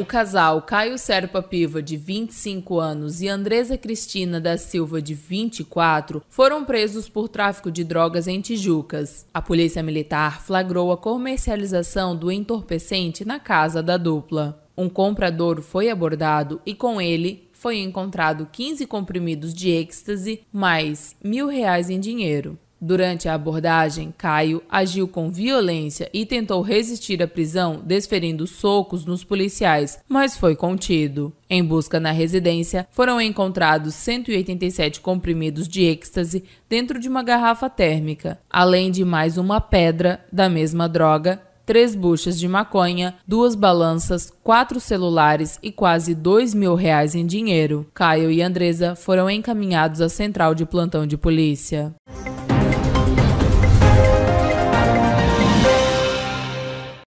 o casal Caio Serpa Piva, de 25 anos, e Andresa Cristina da Silva, de 24, foram presos por tráfico de drogas em Tijucas. A polícia militar flagrou a comercialização do entorpecente na casa da dupla. Um comprador foi abordado e com ele foi encontrado 15 comprimidos de êxtase mais mil reais em dinheiro. Durante a abordagem, Caio agiu com violência e tentou resistir à prisão, desferindo socos nos policiais, mas foi contido. Em busca na residência, foram encontrados 187 comprimidos de êxtase dentro de uma garrafa térmica, além de mais uma pedra da mesma droga três buchas de maconha, duas balanças, quatro celulares e quase dois mil reais em dinheiro. Caio e Andresa foram encaminhados à central de plantão de polícia.